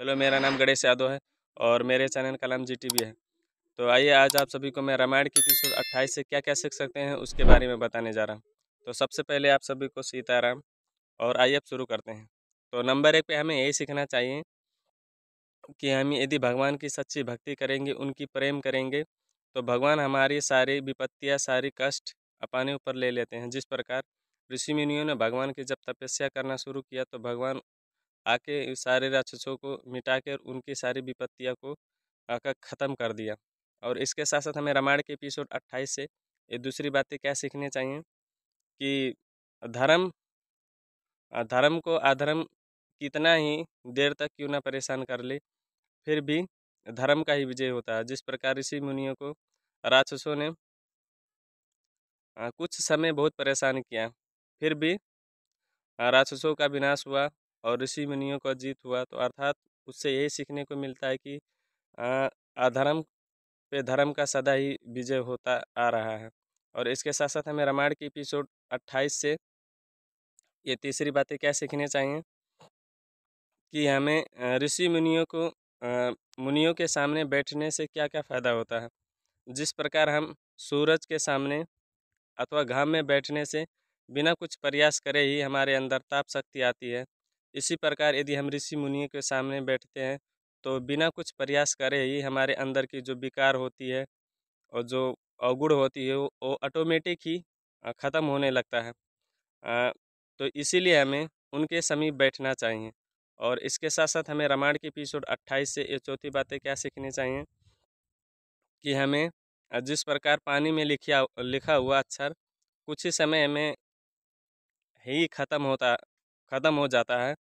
hello मेरा नाम गणेश यादव है और मेरे चैनल का नाम जी टी है तो आइए आज आप सभी को मैं रामायण की तीन अट्ठाईस से क्या क्या सीख सकते हैं उसके बारे में बताने जा रहा हूँ तो सबसे पहले आप सभी को सीताराम और आइए अब शुरू करते हैं तो नंबर एक पे हमें यही सीखना चाहिए कि हम यदि भगवान की सच्ची भक्ति करेंगे उनकी प्रेम करेंगे तो भगवान हमारी सारी विपत्तियाँ सारी कष्ट अपने ऊपर ले लेते हैं जिस प्रकार ऋषि मुनियों ने भगवान की जब तपस्या करना शुरू किया तो भगवान आके सारे राक्षसों को मिटा कर उनकी सारी विपत्तियों को आकर ख़त्म कर दिया और इसके साथ साथ हमें रामायण के एपिसोड अट्ठाईस से ये दूसरी बातें क्या सीखनी चाहिए कि धर्म धर्म को अधर्म कितना ही देर तक क्यों ना परेशान कर ले फिर भी धर्म का ही विजय होता है जिस प्रकार ऋषि मुनियों को राक्षसों ने कुछ समय बहुत परेशान किया फिर भी राक्षसों का विनाश हुआ और ऋषि मुनियों का जीत हुआ तो अर्थात उससे यही सीखने को मिलता है कि अधर्म पे धर्म का सदा ही विजय होता आ रहा है और इसके साथ साथ हमें रामायण की एपिसोड अट्ठाईस से ये तीसरी बातें क्या सीखने चाहिए कि हमें ऋषि मुनियों को मुनियों के सामने बैठने से क्या क्या फ़ायदा होता है जिस प्रकार हम सूरज के सामने अथवा घाम में बैठने से बिना कुछ प्रयास करे ही हमारे अंदर ताप शक्ति आती है इसी प्रकार यदि हम ऋषि मुनियों के सामने बैठते हैं तो बिना कुछ प्रयास करे ही हमारे अंदर की जो विकार होती है और जो अवगुण होती है वो ऑटोमेटिक ही ख़त्म होने लगता है आ, तो इसीलिए हमें उनके समीप बैठना चाहिए और इसके साथ साथ हमें रामायण की एपिसोड अट्ठाईस से ये चौथी बातें क्या सीखनी चाहिए कि हमें जिस प्रकार पानी में लिखिया लिखा हुआ अक्षर कुछ ही समय में ही ख़त्म होता ख़त्म हो जाता है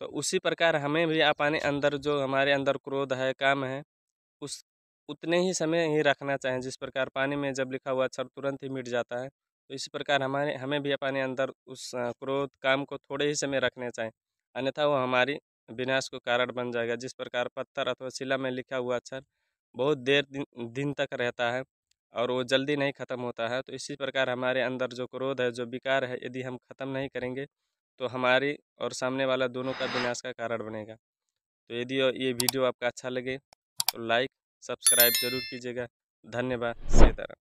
तो उसी प्रकार हमें भी अपने अंदर जो हमारे अंदर क्रोध है काम है उस उतने ही समय ही रखना चाहिए जिस प्रकार पानी में जब लिखा हुआ अक्षर तुरंत ही मिट जाता है तो इसी प्रकार हमारे हमें भी अपने अंदर उस क्रोध काम को थोड़े ही समय रखने चाहिए अन्यथा वो हमारी विनाश को कारण बन जाएगा जिस प्रकार पत्थर अथवा शिला में लिखा हुआ अक्षर बहुत देर दिन, दिन तक रहता है और वो जल्दी नहीं ख़त्म होता है तो इसी प्रकार हमारे अंदर जो क्रोध है जो विकार है यदि हम ख़त्म नहीं करेंगे तो हमारी और सामने वाला दोनों का विनाश का कारण बनेगा तो यदि ये वीडियो आपका अच्छा लगे तो लाइक सब्सक्राइब जरूर कीजिएगा धन्यवाद सीताराम